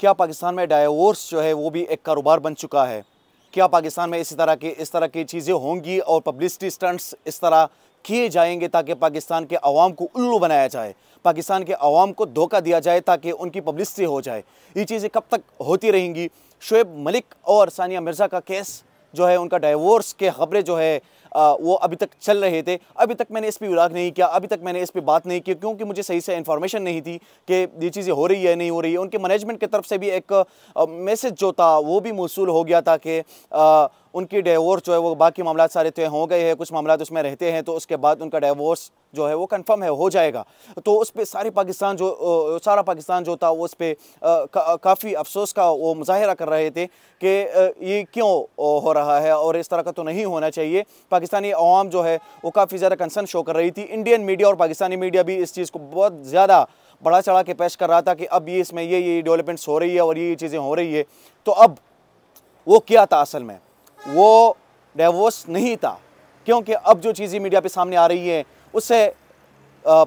क्या पाकिस्तान में डाइवोर्स जो है वो भी एक कारोबार बन चुका है क्या पाकिस्तान में इसी तरह की इस तरह की चीज़ें होंगी और पब्लिसिटी स्टंट्स इस तरह किए जाएंगे ताकि पाकिस्तान के आवाम को उल्लू बनाया जाए पाकिस्तान के आवाम को धोखा दिया जाए ताकि उनकी पब्लिसिटी हो जाए ये चीज़ें कब तक होती रहेंगी शुएब मलिक और सानिया मिर्ज़ा का केस जो है उनका डाइवोर्स के खबरें जो है आ, वो अभी तक चल रहे थे अभी तक मैंने इस पर विराग नहीं किया अभी तक मैंने इस पर बात नहीं की क्योंकि मुझे सही से इन्फॉर्मेशन नहीं थी कि ये चीज़ें हो रही है नहीं हो रही है उनके मैनेजमेंट की तरफ से भी एक मैसेज जो था वो भी मौसू हो गया था कि उनकी डेवोर्स जो है वो बाकी मामला सारे तय तो हो गए हैं कुछ मामला उसमें रहते हैं तो उसके बाद उनका डेवोर्स जो है वो कंफर्म है हो जाएगा तो उस पर सारे पाकिस्तान जो सारा पाकिस्तान जो था वो उस पर का, काफ़ी अफसोस का वो मुजाहरा कर रहे थे कि ये क्यों हो रहा है और इस तरह का तो नहीं होना चाहिए पाकिस्तानी आवाम जो है वो काफ़ी ज़्यादा कंसर्न शो कर रही थी इंडियन मीडिया और पाकिस्तानी मीडिया भी इस चीज़ को बहुत ज़्यादा बढ़ा चढ़ा के पेश कर रहा था कि अब ये इसमें ये ये डेवलपमेंट्स हो रही है और ये ये चीज़ें हो रही है तो अब वो क्या था असल में वो डेवोस नहीं था क्योंकि अब जो चीज़ें मीडिया पे सामने आ रही हैं उससे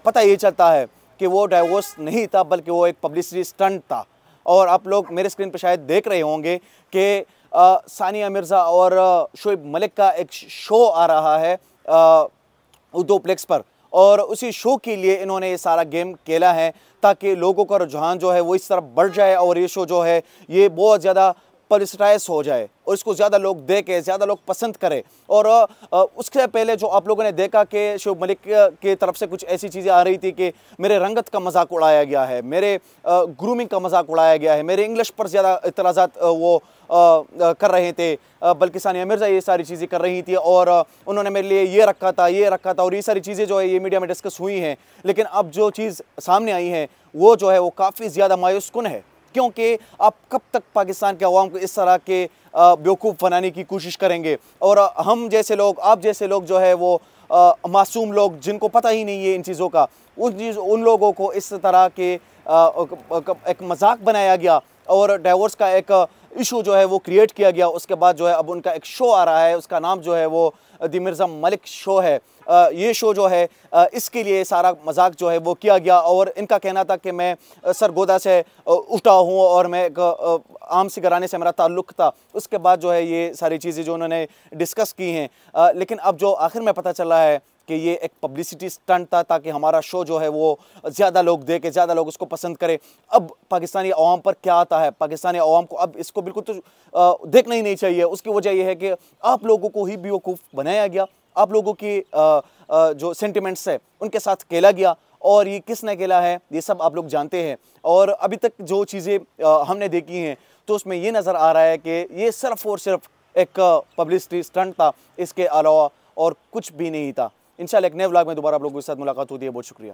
पता ये चलता है कि वो डेवोस नहीं था बल्कि वो एक पब्लिसिटी स्टंट था और आप लोग मेरे स्क्रीन पर शायद देख रहे होंगे कि सानिया मिर्ज़ा और शोएब मलिक का एक शो आ रहा है उदो प्लेक्स पर और उसी शो के लिए इन्होंने ये सारा गेम खेला है ताकि लोगों का रुझान जो है वो इस तरफ बढ़ जाए और ये शो जो है ये बहुत ज़्यादा पब्लिसटाइज हो जाए और इसको ज़्यादा लोग देखें ज़्यादा लोग पसंद करें और उससे पहले जो आप लोगों ने देखा कि शिव मलिक की तरफ से कुछ ऐसी चीज़ें आ रही थी कि मेरे रंगत का मजाक उड़ाया गया है मेरे ग्रूमिंग का मजाक उड़ाया गया है मेरे इंग्लिश पर ज़्यादा इतराज़ा वो कर रहे थे बल्कि सानिया मिर्ज़ा ये सारी चीज़ें कर रही थी और उन्होंने मेरे लिए ये रखा था ये रखा था और ये सारी चीज़ें जो है ये मीडिया में डिस्कस हुई हैं लेकिन अब जो चीज़ सामने आई है वो जो है वो काफ़ी ज़्यादा मायूसकुन है क्योंकि आप कब तक पाकिस्तान के अवाम को इस तरह के बेवकूफ़ बनाने की कोशिश करेंगे और हम जैसे लोग आप जैसे लोग जो है वो आ, मासूम लोग जिनको पता ही नहीं है इन चीज़ों का उन चीज़ उन लोगों को इस तरह के आ, एक मजाक बनाया गया और डाइवोर्स का एक इशू uh, जो है वो क्रिएट किया गया उसके बाद जो है अब उनका एक शो आ रहा है उसका नाम जो है वो दी मिर्ज़ा मलिक शो है uh, ये शो जो है uh, इसके लिए सारा मजाक जो है वो किया गया और इनका कहना था कि मैं सरगोदा से उठा हूँ और मैं एक आम सी घराने से मेरा ताल्लुक था उसके बाद जो है ये सारी चीज़ें जो उन्होंने डिस्कस की हैं लेकिन अब जो आखिर में पता चला है कि ये एक पब्लिसिटी स्टंट था ताकि हमारा शो जो है वो ज़्यादा लोग देखे ज़्यादा लोग उसको पसंद करें अब पाकिस्तानी आवाम पर क्या आता है पाकिस्तानी आवाम को अब इसको बिल्कुल तो देखना ही नहीं चाहिए उसकी वजह यह है कि आप लोगों को ही बेवकूफ़ बनाया गया आप लोगों की जो सेंटिमेंट्स है उनके साथ खेला गया और ये किसने खेला है ये सब आप लोग जानते हैं और अभी तक जो चीज़ें हमने देखी हैं तो उसमें ये नज़र आ रहा है कि ये सिर्फ़ और सिर्फ एक पब्लिसिटी स्टंट था इसके अलावा और कुछ भी नहीं था इन एक नए व्लॉग में दोबारा आप लोगों के साथ मुलाकात होती है बहुत शुक्रिया